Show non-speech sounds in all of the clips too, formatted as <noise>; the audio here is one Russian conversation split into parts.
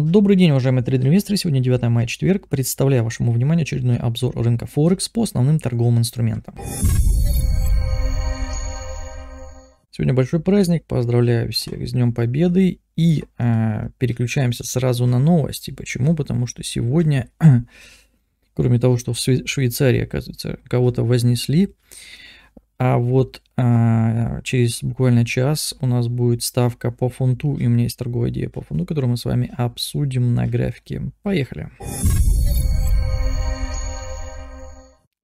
Добрый день, уважаемые трейдеры-инвесторы. Сегодня 9 мая, четверг. Представляю вашему вниманию очередной обзор рынка Форекс по основным торговым инструментам. Сегодня большой праздник, поздравляю всех с Днем Победы и э, переключаемся сразу на новости. Почему? Потому что сегодня, <clears throat> кроме того, что в Швейцарии, оказывается, кого-то вознесли, а вот а, через буквально час у нас будет ставка по фунту, и у меня есть торговая идея по фунту, которую мы с вами обсудим на графике. Поехали.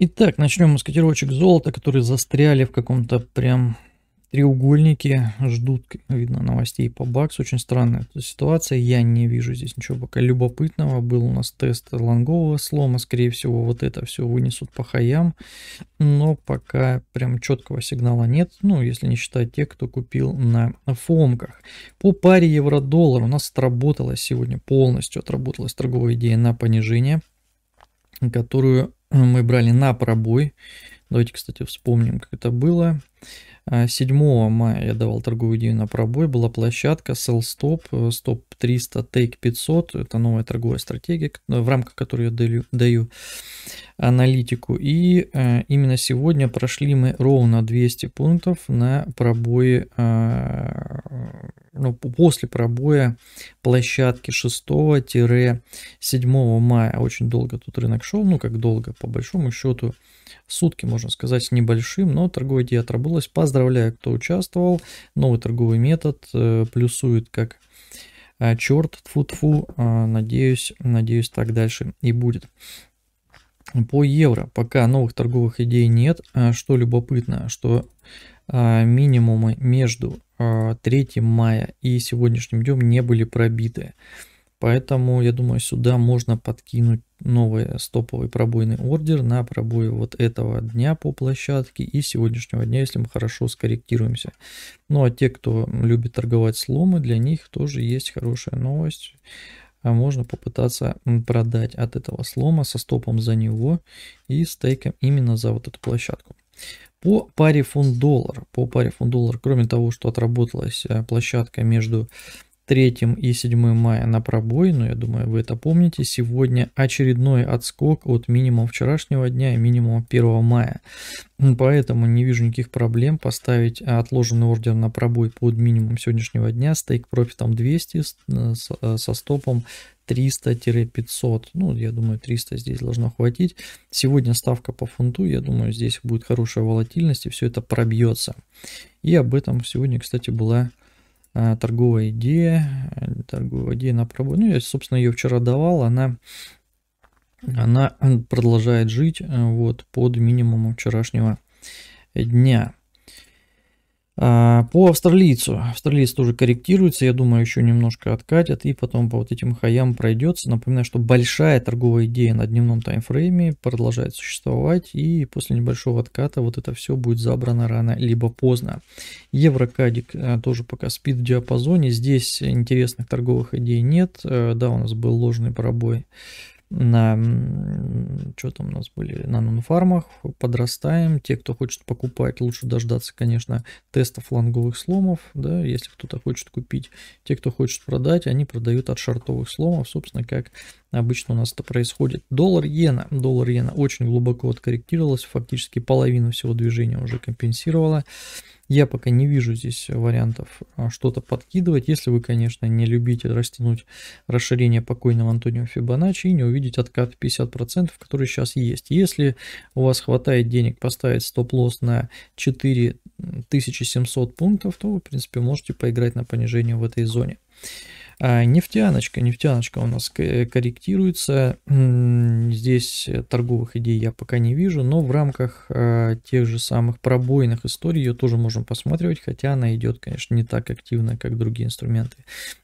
Итак, начнем мы с котировочек золота, которые застряли в каком-то прям треугольники ждут, видно, новостей по баксу. Очень странная ситуация. Я не вижу здесь ничего пока любопытного. Был у нас тест лонгового слома. Скорее всего, вот это все вынесут по хаям. Но пока прям четкого сигнала нет. Ну, если не считать тех, кто купил на фомках. По паре евро-доллар у нас отработалась сегодня полностью отработалась торговая идея на понижение которую мы брали на пробой. Давайте, кстати, вспомним, как это было. 7 а, мая я давал торговую идею на пробой. Была площадка Sell Stop, э, Stop 300, Take 500. Это новая торговая стратегия, в рамках которой я даю. даю аналитику. И э, именно сегодня прошли мы ровно 200 пунктов на пробое, э, ну, после пробоя площадки 6-7 мая. Очень долго тут рынок шел, ну как долго, по большому счету сутки, можно сказать, небольшим, но торговая идея отработалась. Поздравляю, кто участвовал. Новый торговый метод э, плюсует как э, черт, тфу-тфу, э, надеюсь, надеюсь, так дальше и будет. По евро пока новых торговых идей нет, а, что любопытно, что а, минимумы между 3 а, мая и сегодняшним днем не были пробиты. Поэтому, я думаю, сюда можно подкинуть новый стоповый пробойный ордер на пробой вот этого дня по площадке и сегодняшнего дня, если мы хорошо скорректируемся. Ну а те, кто любит торговать сломы, для них тоже есть хорошая новость а можно попытаться продать от этого слома со стопом за него и стейком именно за вот эту площадку. По паре фунт-доллар, по паре фунт-доллар, кроме того, что отработалась э, площадка между 3 и 7 мая на пробой, но я думаю, вы это помните. Сегодня очередной отскок от минимума вчерашнего дня и минимума 1 мая. Поэтому не вижу никаких проблем поставить отложенный ордер на пробой под минимум сегодняшнего дня. Стейк профитом 200 со стопом 300-500. Ну, я думаю, 300 здесь должно хватить. Сегодня ставка по фунту, я думаю, здесь будет хорошая волатильность, и все это пробьется. И об этом сегодня, кстати, была Э, торговая идея, э, торговая идея на пробой. Ну, я, собственно, ее вчера давал, она, она э, продолжает жить вот под минимумом вчерашнего дня. А, по австралийцу. Австралиец тоже корректируется, я думаю, еще немножко откатят и потом по вот этим хаям пройдется. Напоминаю, что большая торговая идея на дневном таймфрейме продолжает существовать и после небольшого отката вот это все будет забрано рано либо поздно. Еврокадик э, тоже пока спит в диапазоне, здесь интересных торговых идей нет. Э, да, у нас был ложный пробой на, что там у нас были, на нонфармах, подрастаем. Те, кто хочет покупать, лучше дождаться, конечно, тестов фланговых сломов, да, если кто-то хочет купить. Те, кто хочет продать, они продают от шартовых сломов, собственно, как Обычно у нас это происходит. Доллар иена. Доллар иена очень глубоко откорректировалась. Фактически половину всего движения уже компенсировала. Я пока не вижу здесь вариантов а, что-то подкидывать, если вы, конечно, не любите растянуть расширение покойного Антонио Фибоначчи и не увидеть откат 50%, который сейчас есть. Если у вас хватает денег поставить стоп-лосс на 4700 пунктов, то вы, в принципе, можете поиграть на понижение в этой зоне. А, нефтяночка. Нефтяночка у нас корректируется. Здесь э, торговых идей я пока не вижу, но в рамках а, тех же самых пробойных историй ее тоже можем посматривать, хотя она идет, конечно, не так активно, как другие инструменты.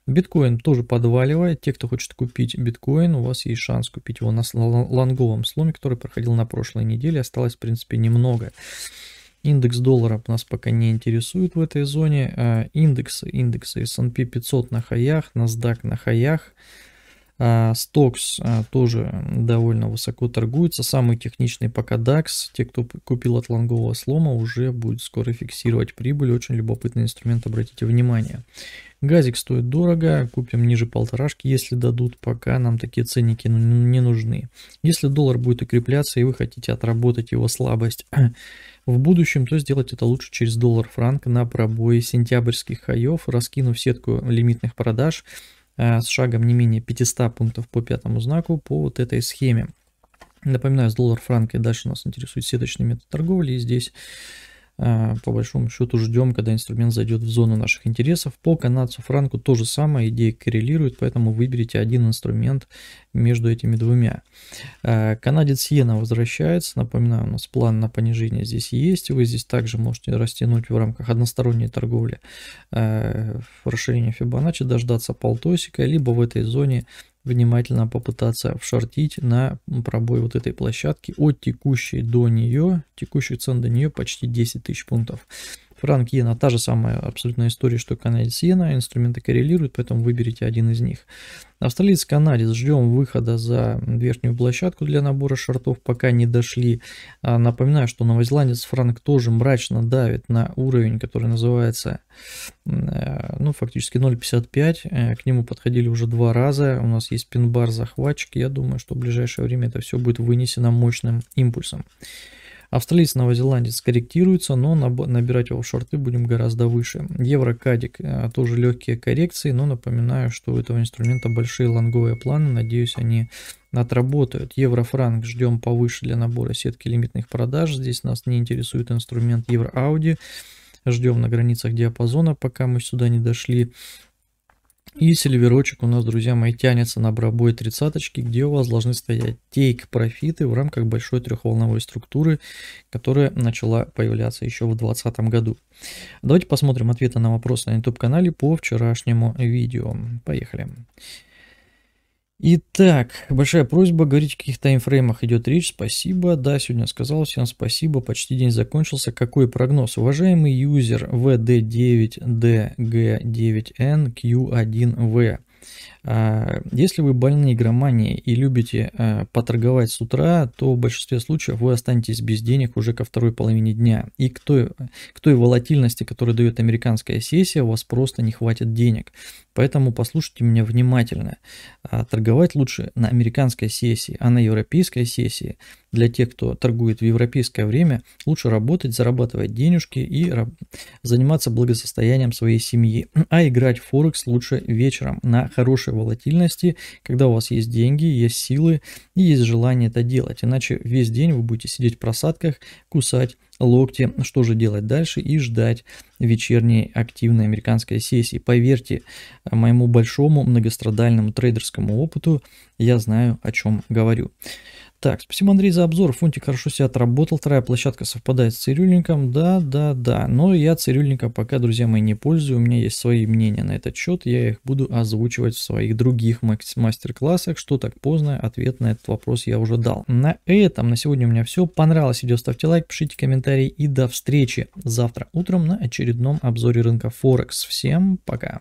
Биткоин тоже подваливает. Те, кто хочет купить биткоин, у вас есть шанс купить его на лонговом сломе, который проходил на прошлой неделе. Осталось, в принципе, немного. Индекс доллара нас пока не интересует в этой зоне. А индексы, индексы S&P 500 на хаях, NASDAQ на хаях. А, стокс а, тоже довольно высоко торгуется. Самый техничный пока DAX. Те, кто купил от лонгового слома, уже будет скоро фиксировать прибыль. Очень любопытный инструмент, обратите внимание. Газик стоит дорого, купим ниже полторашки, если дадут, пока нам такие ценники не нужны. Если доллар будет укрепляться и вы хотите отработать его слабость в будущем, то сделать это лучше через доллар-франк на пробое сентябрьских хаев, раскинув сетку лимитных продаж э, с шагом не менее 500 пунктов по пятому знаку по вот этой схеме. Напоминаю, с доллар-франк и дальше нас интересует сеточный метод торговли. И здесь а, по большому счету ждем, когда инструмент зайдет в зону наших интересов. По канадцу франку то же самое, идея коррелирует, поэтому выберите один инструмент между этими двумя. А, канадец иена возвращается, напоминаю, у нас план на понижение здесь есть, вы здесь также можете растянуть в рамках односторонней торговли а, в расширении Фибоначчи, дождаться полтосика, либо в этой зоне внимательно попытаться вшортить на пробой вот этой площадки от текущей до нее, текущих цен до нее почти 10 тысяч пунктов франк иена, та же самая абсолютная история, что канадец иена, инструменты коррелируют, поэтому выберите один из них. Австралиец канадец, ждем выхода за верхнюю площадку для набора шортов, пока не дошли. А, напоминаю, что новозеландец франк тоже мрачно давит на уровень, который называется, э, ну, фактически 0.55, э, к нему подходили уже два раза, у нас есть пин-бар захватчик, я думаю, что в ближайшее время это все будет вынесено мощным импульсом. Австралиец-новозеландец корректируется, но набирать его в шорты будем гораздо выше. Евро-кадик э, тоже легкие коррекции, но напоминаю, что у этого инструмента большие лонговые планы, надеюсь, они отработают. Евро-франк ждем повыше для набора сетки лимитных продаж, здесь нас не интересует инструмент евро-ауди ждем на границах диапазона, пока мы сюда не дошли. И сильверочек у нас, друзья мои, тянется на пробой тридцаточки, где у вас должны стоять тейк-профиты в рамках большой трехволновой структуры, которая начала появляться еще в 2020 году. Давайте посмотрим ответы на вопросы на YouTube-канале по вчерашнему видео. Поехали. Поехали. Итак, большая просьба говорить, о каких таймфреймах идет речь. Спасибо. Да, сегодня сказал всем спасибо. Почти день закончился. Какой прогноз? Уважаемый юзер VD9DG9NQ1V. А, если вы больны игроманией и любите а, поторговать с утра, то в большинстве случаев вы останетесь без денег уже ко второй половине дня. И к той, к той волатильности, которую дает американская сессия, у вас просто не хватит денег. Поэтому послушайте меня внимательно. А, торговать лучше на американской сессии, а на европейской сессии для тех, кто торгует в европейское время, лучше работать, зарабатывать денежки и заниматься благосостоянием своей семьи. А играть в Форекс лучше вечером на хорошем большой волатильности, когда у вас есть деньги, есть силы и есть желание это делать. Иначе весь день вы будете сидеть в просадках, кусать локти, что же делать дальше и ждать вечерней активной американской сессии. Поверьте моему большому многострадальному трейдерскому опыту, я знаю, о чем говорю. Так, спасибо, Андрей, за обзор. Фунтик хорошо себя отработал. Вторая площадка совпадает с цирюльником. Да, да, да. Но я цирюльника пока, друзья мои, не пользую. У меня есть свои мнения на этот счет. Я их буду озвучивать в своих других мастер-классах. Что так поздно? Ответ на этот вопрос я уже дал. На этом на сегодня у меня все. Понравилось видео, ставьте лайк, пишите комментарии комментарий и до встречи завтра утром на очередном обзоре рынка Форекс. Всем пока!